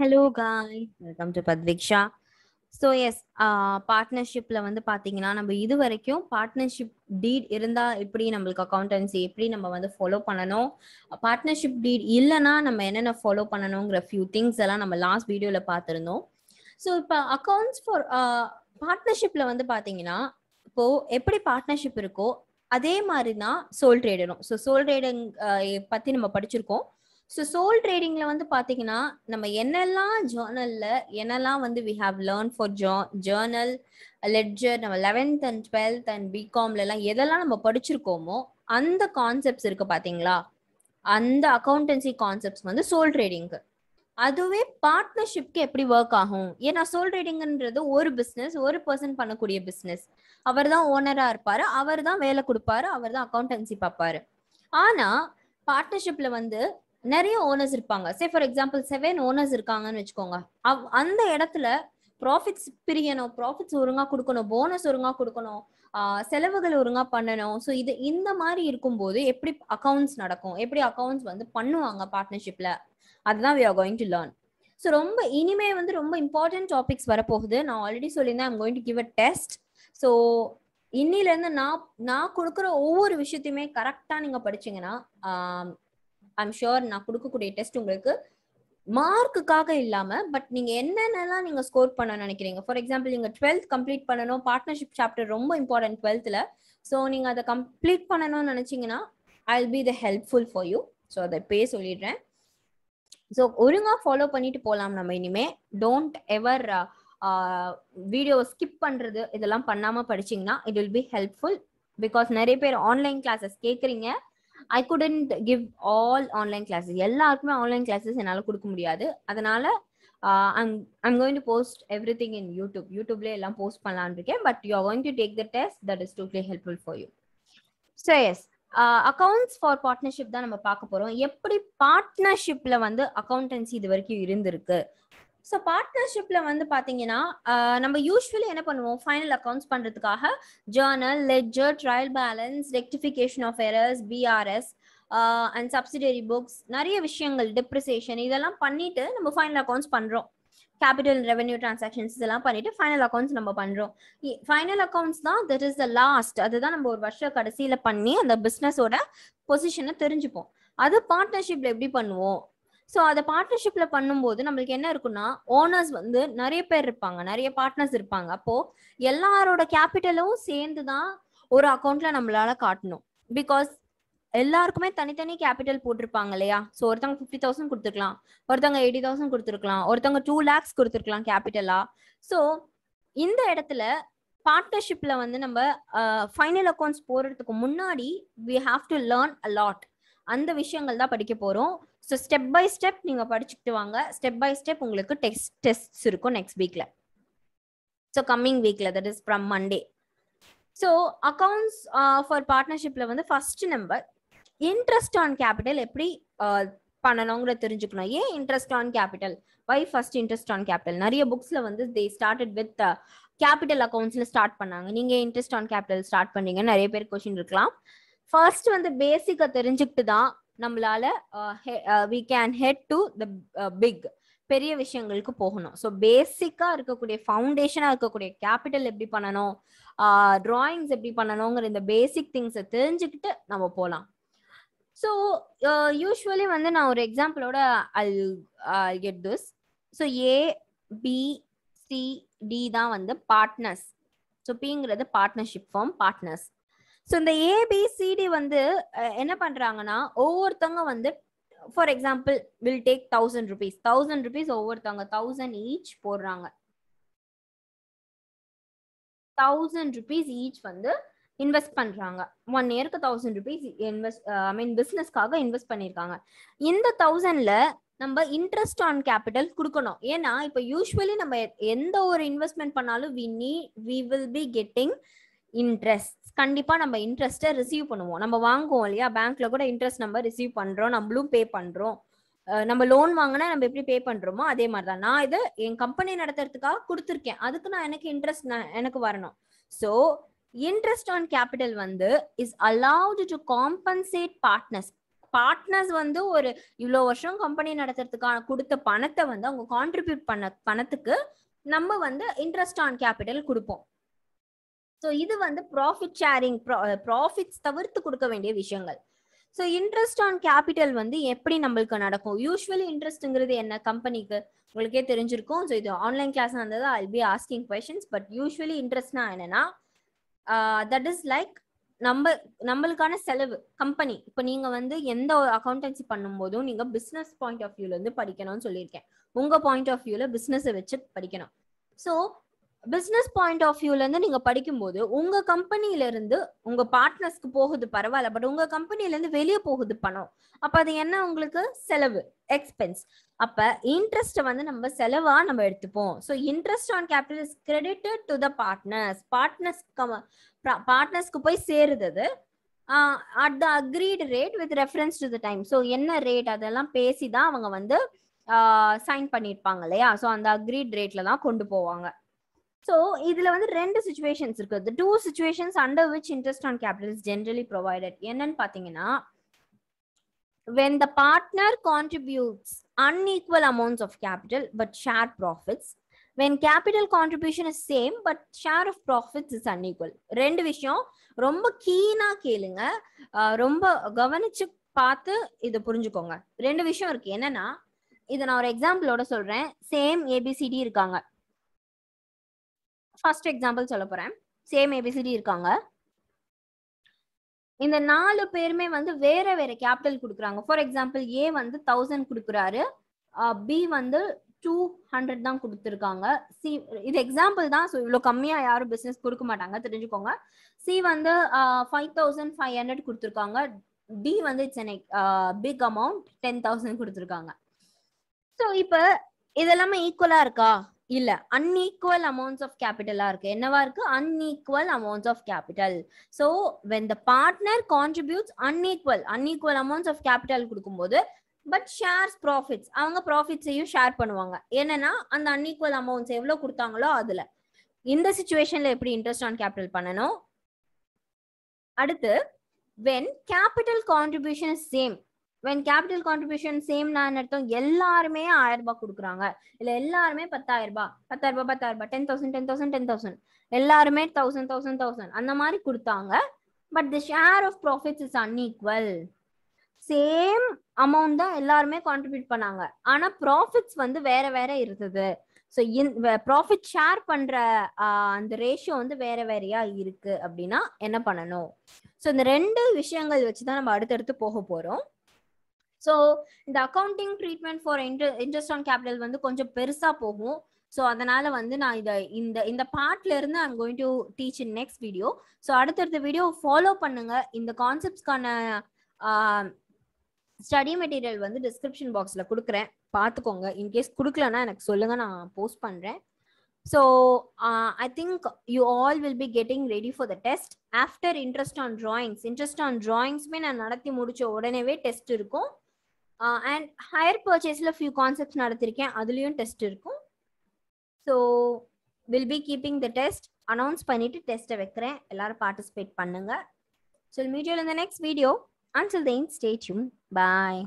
hello guys welcome to Padviksha so எஸ் பார்ட்னர்ஷிப்பில் வந்து பார்த்தீங்கன்னா நம்ம இது வரைக்கும் பார்ட்னர்ஷிப் டீட் இருந்தால் எப்படி நம்மளுக்கு அக்கௌண்டன்சி எப்படி நம்ம வந்து ஃபாலோ பண்ணணும் பார்ட்னர்ஷிப் டீட் இல்லைன்னா நம்ம என்னென்ன ஃபாலோ பண்ணணுங்கிற ஃபியூ திங்ஸ் எல்லாம் நம்ம லாஸ்ட் வீடியோவில் பார்த்துருந்தோம் ஸோ இப்போ அக்கௌண்ட்ஸ் ஃபார் பார்ட்னர்ஷிப்பில் வந்து பார்த்தீங்கன்னா இப்போ எப்படி பார்ட்னர்ஷிப் இருக்கோ அதே மாதிரி தான் சோல் ட்ரேடரும் ஸோ சோல் ட்ரேடிங் பற்றி நம்ம படிச்சிருக்கோம் ஸோ சோல் ட்ரேடிங்கில் வந்து பார்த்தீங்கன்னா நம்ம என்னெல்லாம் ஜேர்னலில் என்னெல்லாம் வந்து வி ஹாவ் லேர்ன் ஃபார் ஜோ ஜேர்னல் லெட்ஜர் நம்ம லெவன்த் அண்ட் டுவெல்த் அண்ட் பிகாம்லலாம் எதெல்லாம் நம்ம படிச்சிருக்கோமோ அந்த கான்செப்ட்ஸ் இருக்குது பாத்தீங்களா அந்த அக்கௌண்டன்சி கான்செப்ட்ஸ் வந்து சோல் ட்ரேடிங்கு அதுவே பார்ட்னர்ஷிப்க்கு எப்படி ஒர்க் ஆகும் ஏன்னா சோல் ரைடிங்ன்றது ஒரு பிஸ்னஸ் ஒரு பர்சன் பண்ணக்கூடிய பிஸ்னஸ் அவர் தான் ஓனராக இருப்பார் அவர் தான் வேலை கொடுப்பாரு அவர் தான் அக்கௌண்டன்சி பார்ப்பாரு ஆனால் பார்ட்னர்ஷிப்பில் வந்து நிறைய ஓனர்ஸ் இருப்பாங்க say for example seven owners இருக்காங்கன்னு வச்சுக்கோங்க அவ் அந்த இடத்துல ப்ராஃபிட்ஸ் பிரியணும் ப்ராஃபிட்ஸ் ஒழுங்காக கொடுக்கணும் போனஸ் ஒருங்கா கொடுக்கணும் செலவுகள் ஒழுங்காக பண்ணணும் ஸோ இது இந்த மாதிரி இருக்கும்போது எப்படி அக்கௌண்ட்ஸ் நடக்கும் எப்படி அக்கௌண்ட்ஸ் வந்து பண்ணுவாங்க பார்ட்னர்ஷிப்பில் அதுதான் we are going to learn so ரொம்ப இனிமே வந்து ரொம்ப இம்பார்ட்டன்ட் டாபிக்ஸ் வரப்போகுது நான் ஆல்ரெடி சொல்லியிருந்தேன் I'm going to give a test so இன்னிலேருந்து நான் நான் கொடுக்குற ஒவ்வொரு விஷயத்தையுமே கரெக்டாக நீங்கள் படிச்சிங்கன்னா ஐம் ஷுர் நான் கொடுக்கக்கூடிய டெஸ்ட் உங்களுக்கு மார்க்குக்காக இல்லாமல் பட் நீங்கள் என்னென்னலாம் நீங்கள் ஸ்கோர் பண்ண நினைக்கிறீங்க ஃபார் எக்ஸாம்பிள் நீங்கள் டுவெல்த் கம்ப்ளீட் பண்ணணும் பார்ட்னர்ஷிப் சாப்டர் ரொம்ப இம்பார்ட்டன்ட் டுவெல்த்தில் ஸோ நீங்கள் அதை கம்ப்ளீட் பண்ணணும்னு நினச்சிங்கன்னா I be the helpful for you so அதை பே சொல்லிடுறேன் ஸோ ஒழுங்காக ஃபாலோ பண்ணிட்டு போகலாம் நம்ம இனிமே டோன்ட் எவர் வீடியோ ஸ்கிப் பண்ணுறது இதெல்லாம் பண்ணாமல் படிச்சிங்கன்னா it will be helpful because நிறைய பேர் ஆன்லைன் கிளாஸஸ் கேட்குறீங்க I couldn't give all online classes எல்லாருக்குமே ஆன்லைன் கிளாஸஸ் என்னால் கொடுக்க முடியாது அதனால I'm going to post everything in YouTube யூடியூப்லேயே எல்லாம் போஸ்ட் பண்ணலான் இருக்கேன் but you are going to take the test that is totally helpful for you so as accounts for partnership தான் நம்ம பார்க்க போகிறோம் எப்படி பார்ட்னர்ஷிப்பில் வந்து அக்கௌண்டன்சி இது வரைக்கும் இருந்திருக்கு ஸோ பார்ட்னர்ஷிப்பில் வந்து பாத்தீங்கன்னா நம்ம யூஸ்வலி என்ன பண்ணுவோம் ஃபைனல் அக்கௌண்ட்ஸ் பண்ணுறதுக்காக journal ledger trial balance rectification of errors BRS and subsidiary books நிறைய விஷயங்கள் டிப்ரிசியேஷன் இதெல்லாம் பண்ணிட்டு நம்ம ஃபைனல் அக்கௌண்ட்ஸ் பண்ணுறோம் கேபிட்டல் ரெவென்யூ டிரான்சாக்ஷன்ஸ் இதெல்லாம் பண்ணிட்டு ஃபைனல் அக்கௌண்ட்ஸ் நம்ம பண்றோம் ஃபைனல் அக்கௌண்ட்ஸ் தான் தட் இஸ் த லாஸ்ட் அதுதான் நம்ம ஒரு வருஷம் கடைசியில பண்ணி அந்த பிசினஸோட பொசிஷனை தெரிஞ்சுப்போம் அது பார்ட்னர்ஷிப்ல எப்படி பண்ணுவோம் ஸோ அதை பார்ட்னர்ஷிப்ல பண்ணும்போது நம்மளுக்கு என்ன இருக்குன்னா ஓனர்ஸ் வந்து நிறைய பேர் இருப்பாங்க நிறைய பார்ட்னர்ஸ் இருப்பாங்க அப்போ எல்லாரோட கேபிட்டலும் சேர்ந்து தான் ஒரு அக்கௌண்ட்ல நம்மளால காட்டணும் பிகாஸ் எல்லாருக்குமே தனித்தனி கேபிட்டல் போட்டிருப்பாங்க இல்லையா ஸோ ஒருத்தவங்க ஃபிஃப்டி தௌசண்ட் கொடுத்துருக்கலாம் ஒருத்தவங்க எயிட்டி தௌசண்ட் கொடுத்துருக்கலாம் ஒருத்தவங்க டூ லேக்ஸ் கொடுத்துருக்கலாம் கேபிட்டலா ஸோ இந்த இடத்துல பார்ட்னர்ஷிப்ல வந்து நம்ம ஃபைனல் அக்கௌண்ட்ஸ் போடுறதுக்கு முன்னாடி we have to learn a lot அந்த விஷயங்கள் தான் படிக்க போகிறோம் ஸோ ஸ்டெப் பை ஸ்டெப் நீங்கள் படிச்சுட்டு வாங்க ஸ்டெப் பை ஸ்டெப் உங்களுக்கு டெஸ்ட் டெஸ்ட் இருக்கும் நெக்ஸ்ட் வீக்கில் ஸோ கம்மிங் வீக்கில் that is from Monday so accounts for பார்ட்னர்ஷிப்பில் வந்து first number interest on capital எப்படி பண்ணணுங்கிற தெரிஞ்சுக்கணும் ஏன் interest on capital why first interest on capital நிறைய புக்ஸ்ல வந்து தே ஸ்டார்டட் வித் கேபிட்டல் அக்கௌண்ட்ஸ்ல ஸ்டார்ட் பண்ணாங்க நீங்க இன்ட்ரெஸ்ட் ஆன் கேபிட்டல் ஸ்டார்ட் பண்ணீங்க நிறைய பேர் கொஸ்டின் இருக்கலாம் ஃபர்ஸ்ட் வந்து பேசிக்கா தெரிஞ்சுக்கிட்டு தான் நம்மளால we can head to the big பெரிய விஷயங்களுக்கு போகணும் ஸோ பேசிக்காக இருக்கக்கூடிய ஃபவுண்டேஷனாக இருக்கக்கூடிய கேபிட்டல் எப்படி பண்ணணும் ட்ராயிங்ஸ் எப்படி பண்ணணுங்கிற இந்த பேசிக் திங்ஸை தெரிஞ்சுக்கிட்டு நம்ம போகலாம் ஸோ யூஸ்வலி uh, வந்து நான் ஒரு எக்ஸாம்பிளோட I'll get this so A B C D தான் வந்து பார்ட்னர்ஸ் ஸோ பிங்கிறது பார்ட்னர்ஷிப் ஃபார்ம் பார்ட்னர்ஸ் ஸோ இந்த ஏபிசிடி வந்து என்ன பண்ணுறாங்கன்னா ஒவ்வொருத்தவங்க வந்து for example will take thousand rupees thousand rupees ஒவ்வொருத்தவங்க தௌசண்ட் ஈச் போடுறாங்க தௌசண்ட் ருபீஸ் ஈச் வந்து இன்வெஸ்ட் பண்றாங்க ஒன் இயருக்கு thousand rupees invest I mean பிசினஸ்க்காக இன்வெஸ்ட் பண்ணிருக்காங்க இந்த தௌசண்ட்ல நம்ம இன்ட்ரெஸ்ட் ஆன் கேபிட்டல் கொடுக்கணும் ஏன்னா இப்போ யூஸ்வலி நம்ம எந்த ஒரு இன்வெஸ்ட்மெண்ட் பண்ணாலும் வி நீ we will be getting interest கண்டிப்பாக நம்ம இன்ட்ரெஸ்ட்டை ரிசீவ் பண்ணுவோம் நம்ம வாங்குவோம் இல்லையா பேங்க்ல கூட இன்ட்ரெஸ்ட் நம்ம ரிசீவ் பண்ணுறோம் நம்மளும் பே பண்ணுறோம் நம்ம லோன் வாங்கினா நம்ம எப்படி பே பண்ணுறோமோ அதே மாதிரி தான் நான் இதை என் கம்பெனி நடத்துறதுக்காக கொடுத்துருக்கேன் அதுக்கு நான் எனக்கு இன்ட்ரெஸ்ட் நான் எனக்கு வரணும் ஸோ இன்ட்ரெஸ்ட் ஆன் கேபிட்டல் வந்து is allowed to compensate partners partners வந்து ஒரு இவ்வளோ வருஷம் கம்பெனி நடத்துறதுக்கான கொடுத்த பணத்தை வந்து அவங்க கான்ட்ரிபியூட் பண்ண பணத்துக்கு நம்ம வந்து இன்ட்ரெஸ்ட் ஆன் கேபிட்டல் கொடுப்போம் ஸோ இது வந்து ப்ராஃபிட் ஷேரிங் ப்ராஃபிட்ஸ் தவிர்த்து கொடுக்க வேண்டிய விஷயங்கள் ஸோ இன்ட்ரெஸ்ட் ஆன் கேபிட்டல் வந்து எப்படி நம்மளுக்கு நடக்கும் யூஸ்வலி இன்ட்ரெஸ்ட்ங்கிறது என்ன கம்பெனிக்கு உங்களுக்கே தெரிஞ்சிருக்கும் ஸோ இது ஆன்லைன் கிளாஸ் வந்ததா I be asking questions but usually இன்ட்ரெஸ்ட்னா என்னன்னா தட் இஸ் லைக் நம்ம நம்மளுக்கான செலவு கம்பெனி இப்போ நீங்க வந்து எந்த ஒரு அக்கௌண்டன்சி பண்ணும்போதும் நீங்க பிசினஸ் பாயிண்ட் ஆஃப் வியூல இருந்து படிக்கணும்னு சொல்லியிருக்கேன் உங்க பாயிண்ட் ஆஃப் வியூல பிசினஸ் வச்சு படிக்கணும் ஸோ பிஸ்னஸ் பாயிண்ட் ஆஃப் வியூலேருந்து நீங்கள் படிக்கும்போது உங்கள் கம்பெனியிலேருந்து உங்கள் பார்ட்னர்ஸ்க்கு போகுது பரவாயில்ல பட் உங்கள் கம்பெனிலேருந்து வெளியே போகுது பணம் அப்போ அது என்ன உங்களுக்கு செலவு எக்ஸ்பென்ஸ் அப்போ இன்ட்ரெஸ்ட்டை வந்து நம்ம செலவாக நம்ம எடுத்துப்போம் so interest on capital is credited to the partners partners பார்ட்னர்ஸ்க்கு போய் சேருது at the agreed rate with reference to the time so என்ன ரேட் அதெல்லாம் பேசி தான் அவங்க வந்து சைன் பண்ணியிருப்பாங்க இல்லையா ஸோ அந்த அக்ரீட் ரேட்டில் தான் கொண்டு போவாங்க ஸோ இதில் வந்து ரெண்டு சுச்சுவேஷன்ஸ் இருக்குது two situations under which interest on capital generally provided என்னன்னு பார்த்தீங்கன்னா when the partner contributes unequal amounts of capital but share profits when capital contribution is same but share of profits is unequal ரெண்டு விஷயம் ரொம்ப கீனா கேளுங்க ரொம்ப கவனிச்சு பார்த்து இதை புரிஞ்சுக்கோங்க ரெண்டு விஷயம் இருக்கு என்னன்னா இதை நான் ஒரு எக்ஸாம்பிளோட சொல்றேன் சேம் ஏபிசிடி இருக்காங்க ஃபர்ஸ்ட் எக்ஸாம்பிள் சொல்ல போகிறேன் சேம் ஏபிசிடி இருக்காங்க இந்த நாலு பேருமே வந்து வேற வேற கேபிட்டல் கொடுக்குறாங்க ஃபார் எக்ஸாம்பிள் ஏ வந்து தௌசண்ட் கொடுக்குறாரு பி வந்து டூ ஹண்ட்ரட் தான் கொடுத்துருக்காங்க சி இது எக்ஸாம்பிள் தான் ஸோ இவ்வளோ கம்மியாக யாரும் பிஸ்னஸ் கொடுக்க மாட்டாங்க தெரிஞ்சுக்கோங்க சி வந்து ஃபைவ் தௌசண்ட் ஃபைவ் ஹண்ட்ரட் கொடுத்துருக்காங்க டி வந்து சென்னை பிக் அமௌண்ட் டென் தௌசண்ட் கொடுத்துருக்காங்க ஸோ இப்போ இதெல்லாமே ஈக்குவலாக இருக்கா இல்ல அன்ஈக்குவல் அமௌண்ட்ஸ் ஆஃப் கேபிட்டலா இருக்கு என்னவா இருக்கு unequal amounts of capital so when the partner contributes unequal unequal amounts of capital கொடுக்கும்போது பட் ஷேர்ஸ் ப்ராஃபிட்ஸ் அவங்க ப்ராஃபிட்ஸையும் ஷேர் பண்ணுவாங்க என்னன்னா அந்த அன்ஈக்குவல் அமௌண்ட்ஸ் எவ்வளோ கொடுத்தாங்களோ அதுல இந்த சுச்சுவேஷன்ல எப்படி இன்ட்ரெஸ்ட் ஆன் கேபிட்டல் பண்ணணும் அடுத்து when capital contribution same when capital contribution same நான் அர்த்தம் எல்லாருமே ஆயிரம் ரூபாய் கொடுக்குறாங்க இல்ல எல்லாருமே பத்தாயிரம் ரூபாய் பத்தாயிரம் ரூபாய் பத்தாயிரம் ரூபாய் ten thousand ten thousand ten thousand எல்லாருமே தௌசண்ட் தௌசண்ட் தௌசண்ட் அந்த மாதிரி கொடுத்தாங்க but the share of profits is unequal same amount தான் எல்லாருமே கான்ட்ரிபியூட் பண்ணாங்க ஆனா ப்ராஃபிட்ஸ் வந்து வேற வேற இருந்தது ஸோ ப்ராஃபிட் ஷேர் பண்ற அந்த ரேஷியோ வந்து வேற வேறையா இருக்கு அப்படின்னா என்ன பண்ணணும் ஸோ இந்த ரெண்டு விஷயங்கள் வச்சு தான் நம்ம அடுத்தடுத்து போக போறோம் ஸோ இந்த accounting treatment for inter interest on capital வந்து கொஞ்சம் பெருசாக போகும் ஸோ அதனால வந்து நான் இதை இந்த இந்த பார்ட்ல இருந்து I'm going to teach in next video so அடுத்தடுத்த வீடியோ ஃபாலோ பண்ணுங்க இந்த கான்செப்ட்ஸ்க்கான ஸ்டடி மெட்டீரியல் வந்து டிஸ்கிரிப்ஷன் பாக்ஸில் கொடுக்குறேன் பார்த்துக்கோங்க இன்கேஸ் கொடுக்கலன்னா எனக்கு சொல்லுங்கள் நான் போஸ்ட் பண்ணுறேன் so I think you all will be getting ready for the test after interest on drawings interest on ட்ராயிங்ஸுமே நான் நடத்தி முடித்த உடனேவே டெஸ்ட் இருக்கும் அண்ட் ஹையர் பர்ச்சேஸில் ஃபியூ கான்செப்ட்ஸ் நடத்திருக்கேன் அதுலேயும் டெஸ்ட் இருக்கும் so will be keeping the test announce பண்ணிவிட்டு டெஸ்ட்டை வைக்கிறேன் எல்லோரும் பார்ட்டிசிபேட் பண்ணுங்கள் ஸோ மீடியோவில் இந்த நெக்ஸ்ட் வீடியோ அன்சில் தென் ஸ்டேச்சும் பாய்